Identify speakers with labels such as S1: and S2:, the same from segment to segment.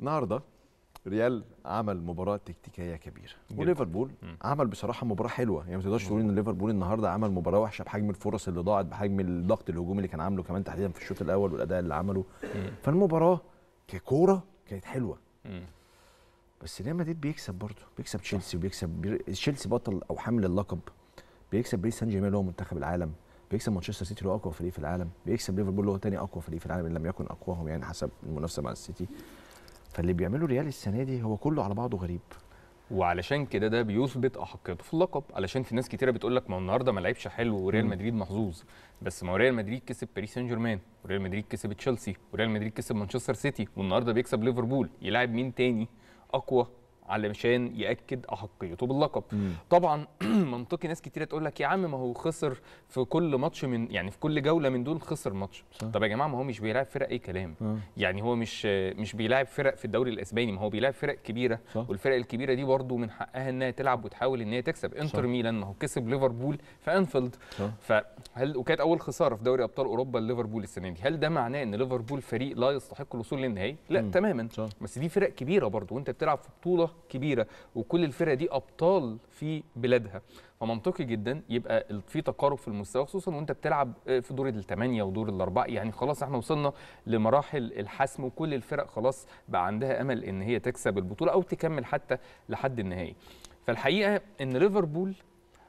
S1: النهارده ريال عمل مباراه تكتيكيه كبيره وليفربول عمل بصراحه مباراه حلوه يعني ما تقدرش تقول ان ليفربول النهارده عمل مباراه وحشه بحجم الفرص اللي ضاعت بحجم الضغط الهجومي اللي كان عامله كمان تحديدا في الشوط الاول والاداء اللي عمله فالمباراه ككوره كانت حلوه بس ريال مدريد بيكسب برضه بيكسب تشيلسي وبيكسب تشيلسي بطل او حامل اللقب بيكسب باريس سان جيرمان اللي هو منتخب العالم بيكسب مانشستر سيتي اللي هو اقوى فريق في العالم بيكسب ليفربول اللي هو ثاني اقوى فريق في العالم ان لم يكن اقواهم يعني حسب المنافسه مع السيتي فاللي بيعمله ريال السنه دي هو كله على بعضه غريب وعلشان كده ده بيثبت احقيته في اللقب علشان في ناس كتيره بتقول لك ما النهارده ما لعبش حلو وريال مدريد محظوظ بس ما هو ريال مدريد كسب باريس سان جيرمان وريال مدريد كسب تشيلسي وريال مدريد كسب مانشستر سيتي والنهارده بيكسب ليفربول يلعب مين تاني اقوى علشان ياكد احقيته باللقب مم. طبعا منطقي ناس كتيره تقول لك يا عم ما هو خسر في كل ماتش من يعني في كل جوله من دول خسر ماتش صح. طب يا جماعه ما هو مش بيلعب فرق اي كلام مم. آه. يعني هو مش مش بيلعب فرق في الدوري الاسباني ما هو بيلعب فرق كبيره صح. والفرق الكبيره دي برضه من حقها انها تلعب وتحاول ان هي تكسب انتر صح. ميلان ما هو كسب ليفربول في انفيلد فهل وكانت اول خساره في دوري ابطال اوروبا لليفربول السنه دي هل ده معناه ان ليفربول فريق لا يستحق الوصول للنهائي لا مم. تماما صح. بس دي فرق كبيره برضه وانت بتلعب في بطوله كبيره وكل الفرق دي ابطال في بلادها فمنطقي جدا يبقى في تقارب في المستوى خصوصا وانت بتلعب آه، في دور الثمانيه ودور الاربعه يعني خلاص احنا وصلنا لمراحل الحسم وكل الفرق خلاص بقى عندها امل ان هي تكسب البطوله او تكمل حتى لحد النهائي فالحقيقه ان ليفربول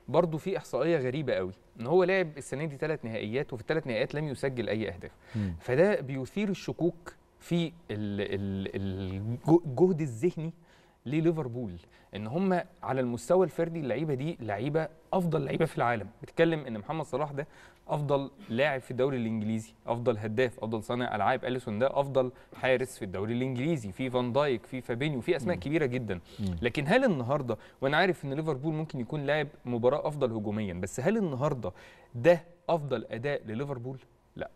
S1: برضه في احصائيه غريبه قوي ان هو لعب السنه دي ثلاث نهائيات وفي الثلاث نهائيات لم يسجل اي اهداف فده بيثير الشكوك في الجهد الذهني لليفربول ان هم على المستوى الفردي اللعيبه دي لعيبه افضل لعيبه في العالم بتتكلم ان محمد صلاح ده افضل لاعب في الدوري الانجليزي افضل هداف افضل صانع العاب اليسون ده افضل حارس في الدوري الانجليزي في فان دايك في فابينيو في اسماء م. كبيره جدا م. لكن هل النهارده وانا عارف ان ليفربول ممكن يكون لاعب مباراه افضل هجوميا بس هل النهارده ده افضل اداء لليفربول لا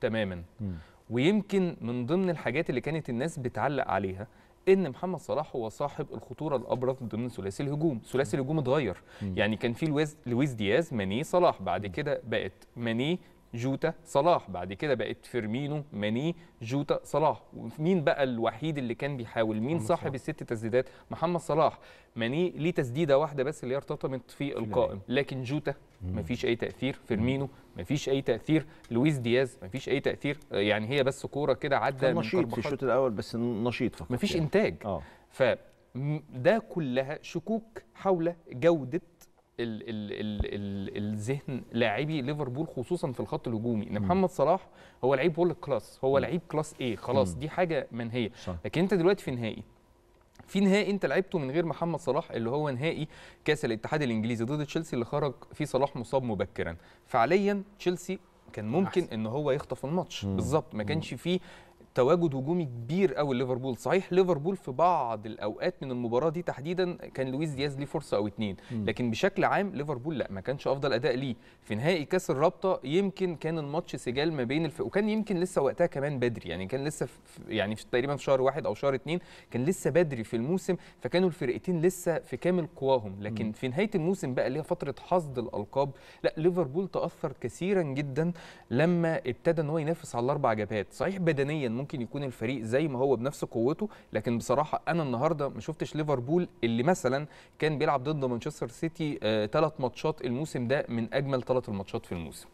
S1: تماما م. ويمكن من ضمن الحاجات اللي كانت الناس بتعلق عليها ان محمد صلاح هو صاحب الخطوره الابرز ضمن ثلاثي الهجوم ثلاثي الهجوم اتغير يعني كان في لويس دياز ماني صلاح بعد كده بقت ماني جوتا صلاح بعد كده بقت فيرمينو ماني جوتا صلاح ومين بقى الوحيد اللي كان بيحاول مين صاحب الست تسديدات محمد صلاح ماني ليه تسديده واحده بس اللي هي ارتطمت في القائم لكن جوتا مفيش اي تاثير فيرمينو مفيش اي تاثير لويس دياز مفيش اي تاثير يعني هي بس كوره كده عدى من نشيط في الشوط الاول بس نشيط فقط مفيش يعني. انتاج اه ده كلها شكوك حول جوده ال ال ال ال الذهن لاعبي ليفربول خصوصا في الخط الهجومي ان محمد صلاح هو لعيب وورلد كلاس هو لعيب كلاس ايه خلاص دي حاجه منهيه لكن انت دلوقتي في نهائي في نهائي انت لعبته من غير محمد صلاح اللي هو نهائي كاس الاتحاد الانجليزي ضد تشيلسي اللي خرج فيه صلاح مصاب مبكرا فعليا تشيلسي كان ممكن أحسن. ان هو يخطف الماتش بالظبط ما كانش فيه تواجد هجومي كبير قوي ليفربول صحيح ليفربول في بعض الاوقات من المباراه دي تحديدا كان لويس دياز ليه فرصه او اتنين لكن بشكل عام ليفربول لا ما كانش افضل اداء ليه في نهائي كاس الرابطه يمكن كان الماتش سجال ما بين الف... وكان يمكن لسه وقتها كمان بدري يعني كان لسه في يعني في تقريبا في شهر واحد او شهر اتنين كان لسه بدري في الموسم فكانوا الفرقتين لسه في كامل قواهم لكن في نهايه الموسم بقى اللي هي فتره حصد الالقاب لا ليفربول تاثر كثيرا جدا لما ابتدى ان هو ينافس على الاربع جبهات صحيح بدنيا ممكن ممكن يكون الفريق زي ما هو بنفس قوته لكن بصراحه انا النهارده ما شفتش ليفربول اللي مثلا كان بيلعب ضد مانشستر سيتي ثلاث آه، ماتشات الموسم ده من اجمل ثلاث الماتشات في الموسم